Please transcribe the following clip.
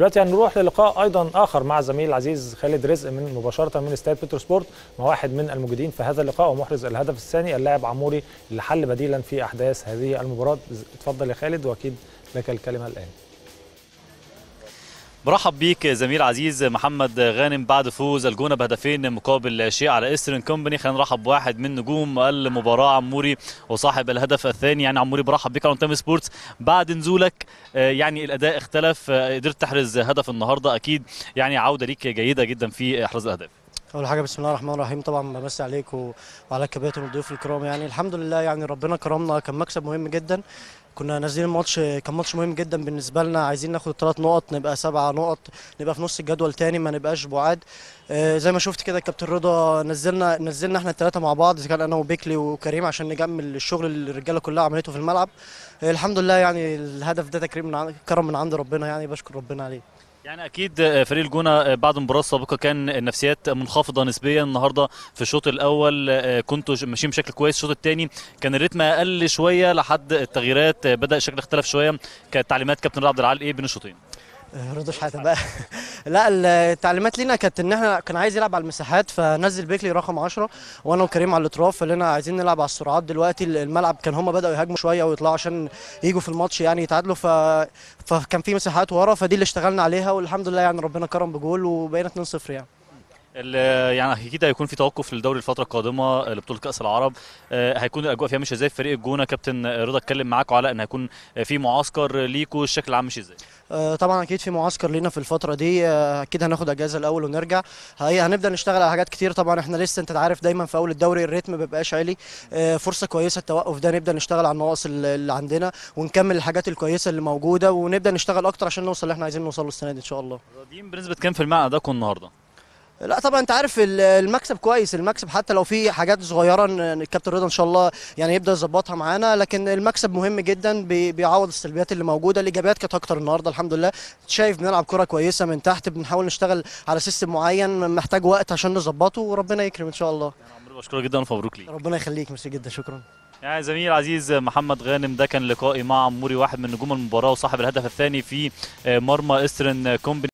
دلوقتي هنروح يعني للقاء ايضا اخر مع زميل العزيز خالد رزق من مباشره من استاد بتروسبورت مع واحد من الموجودين في هذا اللقاء ومحرز الهدف الثاني اللاعب عموري اللي حل بديلا في احداث هذه المباراه اتفضل يا خالد واكيد لك الكلمه الان برحب بيك زميل عزيز محمد غانم بعد فوز الجونه بهدفين مقابل شيء على ايسترن كومباني خلينا نرحب بواحد من نجوم المباراه عموري وصاحب الهدف الثاني يعني عموري برحب بيك على تام سبورتس بعد نزولك آه، يعني الاداء اختلف آه، قدرت تحرز هدف النهارده اكيد يعني عوده ليك جيده جدا في احراز الاهداف اول حاجه بسم الله الرحمن الرحيم طبعا بمسي عليك وعلى الكباتن والضيوف الكرام يعني الحمد لله يعني ربنا كرمنا كان مكسب مهم جدا كنا نازلين الماتش كان ماتش مهم جدا بالنسبه لنا عايزين ناخد الثلاث نقط نبقى سبعة نقط نبقى في نص الجدول تاني ما نبقاش بعاد آه، زي ما شفت كده كابتن رضا نزلنا نزلنا احنا الثلاثه مع بعض زي كان انا وبيكلي وكريم عشان نجمل الشغل اللي الرجاله كلها عملته في الملعب آه، الحمد لله يعني الهدف ده تكريم من كرم من عند ربنا يعني بشكر ربنا عليه يعني اكيد آه، فريق الجونه آه، بعد المباراه السابقه كان النفسيات منخفضه نسبيا النهارده في الشوط الاول آه، كنتوا ماشيين بشكل كويس الشوط الثاني كان الريتم اقل شويه لحد التغييرات بدا الشكل اختلف شويه كانت تعليمات كابتن عبد العال ايه بين الشوطين ردوش حياتي بقى لا التعليمات لينا كانت ان احنا كان عايز يلعب على المساحات فنزل بيكلي رقم 10 وانا وكريم على الاطراف فلنا عايزين نلعب على السرعات دلوقتي الملعب كان هم بداوا يهاجموا شويه ويطلعوا عشان يجوا في الماتش يعني يتعادلوا ف... فكان في مساحات ورا فدي اللي اشتغلنا عليها والحمد لله يعني ربنا كرم بجول وبقينا 2-0 يعني يعني اكيد هيكون في توقف للدوري الفتره القادمه لبطوله كاس العرب آه، هيكون الاجواء فيها مش ازاي فريق الجونه كابتن رضا اتكلم معاكم على ان هيكون في معسكر ليكوا الشكل العام مش ازاي آه، طبعا اكيد في معسكر لينا في الفتره دي آه، اكيد هناخد اجازه الاول ونرجع هنبدا نشتغل على حاجات كتير طبعا احنا لسه انت عارف دايما في اول الدوري الريتم ما بيبقاش عالي فرصه كويسه التوقف ده نبدا نشتغل على النواقص اللي عندنا ونكمل الحاجات الكويسه اللي موجوده ونبدا نشتغل اكتر عشان نوصل اللي احنا عايزين نوصل له السنه دي ان شاء الله راضيين بنسبه كام في المعنى ده النهارده لا طبعا انت عارف المكسب كويس المكسب حتى لو في حاجات صغيره الكابتن رضا ان شاء الله يعني يبدا يظبطها معانا لكن المكسب مهم جدا بيعوض السلبيات اللي موجوده الايجابيات كانت اكتر النهارده الحمد لله شايف بنلعب كره كويسه من تحت بنحاول نشتغل على سيستم معين محتاج وقت عشان نظبطه وربنا يكرم ان شاء الله يعني بشكرك جدا ومبروك ليك ربنا يخليك ميرسي جدا شكرا يعني زميلي العزيز محمد غانم ده كان لقائي مع عموري واحد من نجوم المباراه وصاحب الهدف الثاني في آه، مرمى استرن كومباني